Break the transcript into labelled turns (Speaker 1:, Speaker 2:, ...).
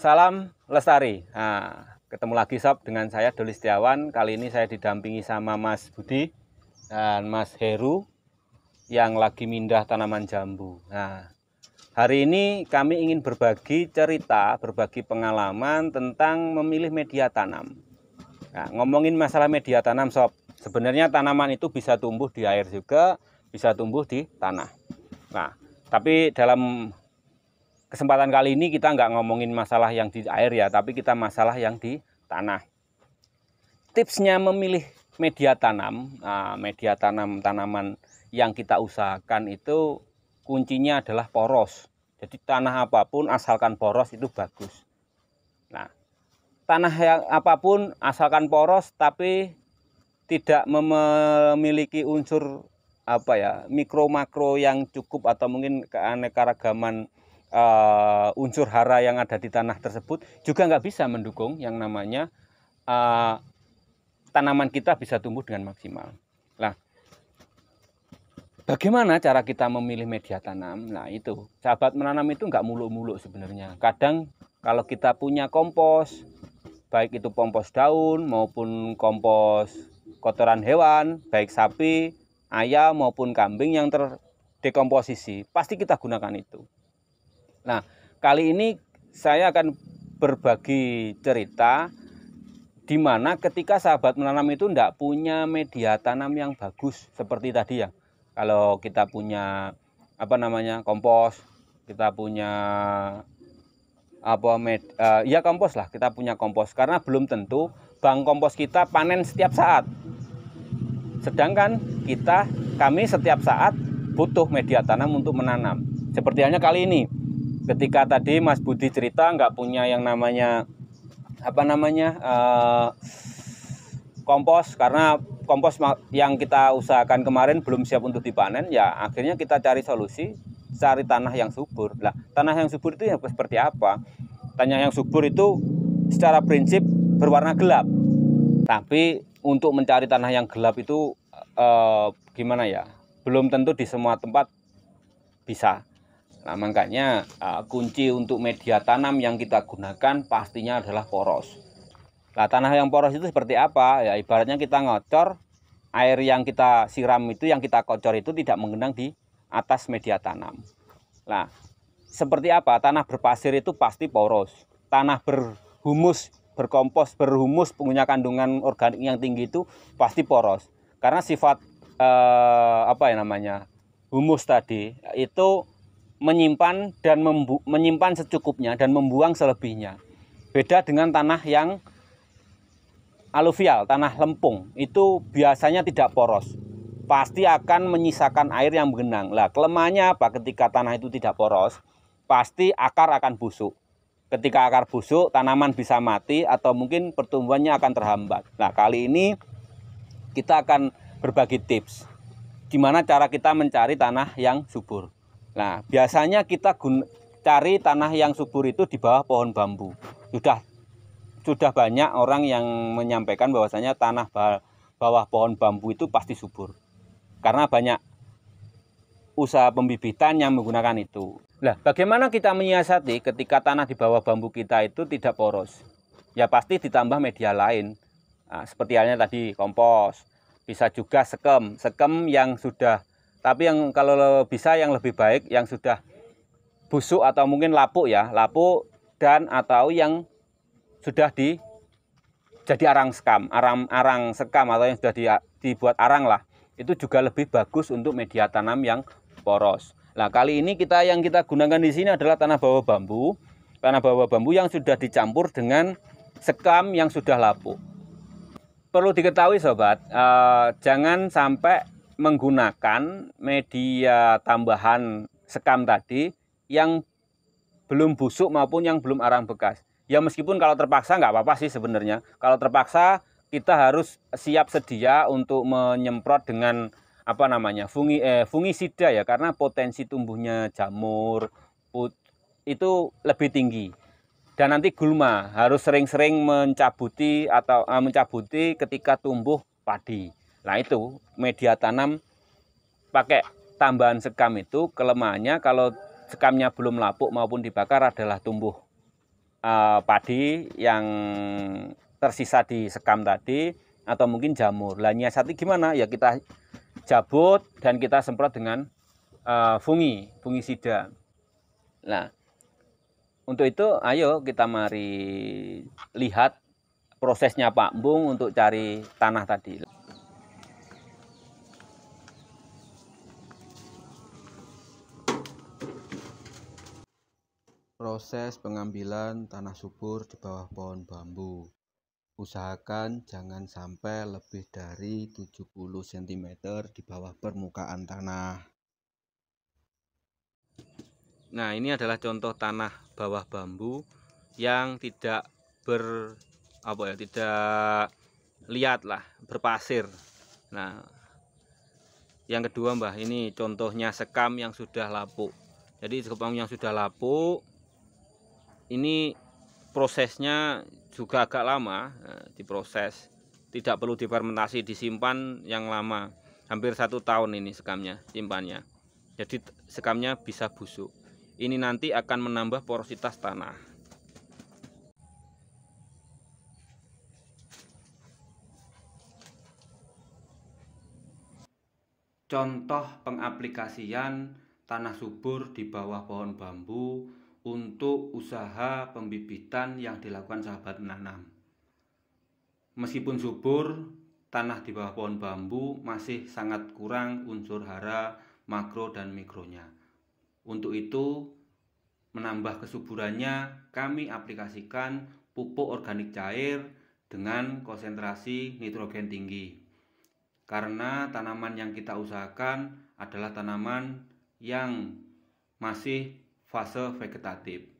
Speaker 1: Salam Lestari. Nah, ketemu lagi sob dengan saya Doli Setiawan. Kali ini saya didampingi sama Mas Budi dan Mas Heru yang lagi mindah tanaman jambu. Nah, hari ini kami ingin berbagi cerita, berbagi pengalaman tentang memilih media tanam. Nah, ngomongin masalah media tanam sob. Sebenarnya tanaman itu bisa tumbuh di air juga, bisa tumbuh di tanah. Nah, tapi dalam kesempatan kali ini kita nggak ngomongin masalah yang di air ya, tapi kita masalah yang di tanah. Tipsnya memilih media tanam, nah, media tanam tanaman yang kita usahakan itu kuncinya adalah poros. Jadi tanah apapun asalkan poros itu bagus. Nah, tanah yang apapun asalkan poros tapi tidak memiliki unsur apa ya mikro makro yang cukup atau mungkin keanekaragaman uh, unsur hara yang ada di tanah tersebut juga nggak bisa mendukung yang namanya uh, tanaman kita bisa tumbuh dengan maksimal. Nah, bagaimana cara kita memilih media tanam? Nah itu, sahabat menanam itu nggak muluk-muluk sebenarnya. Kadang kalau kita punya kompos, baik itu kompos daun maupun kompos kotoran hewan, baik sapi, ayam maupun kambing yang terdekomposisi, pasti kita gunakan itu. Nah, kali ini saya akan berbagi cerita di mana ketika sahabat menanam itu tidak punya media tanam yang bagus seperti tadi ya. Kalau kita punya apa namanya kompos, kita punya apa med, uh, ya kompos lah kita punya kompos karena belum tentu bank kompos kita panen setiap saat. Sedangkan kita kami setiap saat butuh media tanam untuk menanam. Seperti halnya kali ini ketika tadi Mas Budi cerita nggak punya yang namanya apa namanya uh, kompos karena kompos yang kita usahakan kemarin belum siap untuk dipanen ya akhirnya kita cari solusi cari tanah yang subur lah tanah yang subur itu ya seperti apa tanah yang subur itu secara prinsip berwarna gelap tapi untuk mencari tanah yang gelap itu uh, gimana ya belum tentu di semua tempat bisa Nah, makanya uh, kunci untuk media tanam yang kita gunakan pastinya adalah poros. Nah, tanah yang poros itu seperti apa? Ya, ibaratnya kita ngocor air yang kita siram itu yang kita kocor itu tidak menggenang di atas media tanam. Nah, seperti apa? Tanah berpasir itu pasti poros. Tanah berhumus, berkompos, berhumus punya kandungan organik yang tinggi itu pasti poros. Karena sifat eh, apa ya namanya? humus tadi itu menyimpan dan membu menyimpan secukupnya dan membuang selebihnya. Beda dengan tanah yang aluvial, tanah lempung, itu biasanya tidak poros. Pasti akan menyisakan air yang menggenang. Lah, kelemahannya apa? Ketika tanah itu tidak poros, pasti akar akan busuk. Ketika akar busuk, tanaman bisa mati atau mungkin pertumbuhannya akan terhambat. Nah, kali ini kita akan berbagi tips gimana cara kita mencari tanah yang subur. Nah, biasanya kita gun cari tanah yang subur itu di bawah pohon bambu. Sudah sudah banyak orang yang menyampaikan bahwasanya tanah bawah pohon bambu itu pasti subur. Karena banyak usaha pembibitan yang menggunakan itu. Nah, bagaimana kita menyiasati ketika tanah di bawah bambu kita itu tidak poros? Ya pasti ditambah media lain. Nah, seperti halnya tadi kompos, bisa juga sekem. Sekem yang sudah tapi yang kalau bisa yang lebih baik yang sudah busuk atau mungkin lapuk ya lapuk dan atau yang sudah di jadi arang sekam arang arang sekam atau yang sudah di, dibuat arang lah itu juga lebih bagus untuk media tanam yang poros nah kali ini kita yang kita gunakan di sini adalah tanah bawah bambu tanah bawah bambu yang sudah dicampur dengan sekam yang sudah lapuk perlu diketahui sobat eh, jangan sampai menggunakan media tambahan sekam tadi yang belum busuk maupun yang belum arang bekas. Ya meskipun kalau terpaksa nggak apa-apa sih sebenarnya. Kalau terpaksa kita harus siap sedia untuk menyemprot dengan apa namanya fungi eh, fungisida ya karena potensi tumbuhnya jamur put, itu lebih tinggi dan nanti gulma harus sering-sering mencabuti atau eh, mencabuti ketika tumbuh padi. Nah itu media tanam pakai tambahan sekam itu kelemahannya kalau sekamnya belum lapuk maupun dibakar adalah tumbuh uh, padi yang tersisa di sekam tadi atau mungkin jamur. Lah nyiasati gimana? Ya kita jabut dan kita semprot dengan uh, fungi, fungisida. Nah, untuk itu ayo kita mari lihat prosesnya Pak Bung untuk cari tanah tadi. proses pengambilan tanah subur di bawah pohon bambu. Usahakan jangan sampai lebih dari 70 cm di bawah permukaan tanah. Nah, ini adalah contoh tanah bawah bambu yang tidak ber apa ya, tidak liat lah, berpasir. Nah, yang kedua, Mbah, ini contohnya sekam yang sudah lapuk. Jadi sekam yang sudah lapuk ini prosesnya juga agak lama eh, diproses tidak perlu difermentasi disimpan yang lama hampir satu tahun ini sekamnya simpannya jadi sekamnya bisa busuk ini nanti akan menambah porositas tanah contoh pengaplikasian tanah subur di bawah pohon bambu untuk usaha pembibitan yang dilakukan sahabat menanam. Meskipun subur, tanah di bawah pohon bambu masih sangat kurang unsur hara, makro, dan mikronya. Untuk itu, menambah kesuburannya, kami aplikasikan pupuk organik cair dengan konsentrasi nitrogen tinggi. Karena tanaman yang kita usahakan adalah tanaman yang masih fase vegetatif.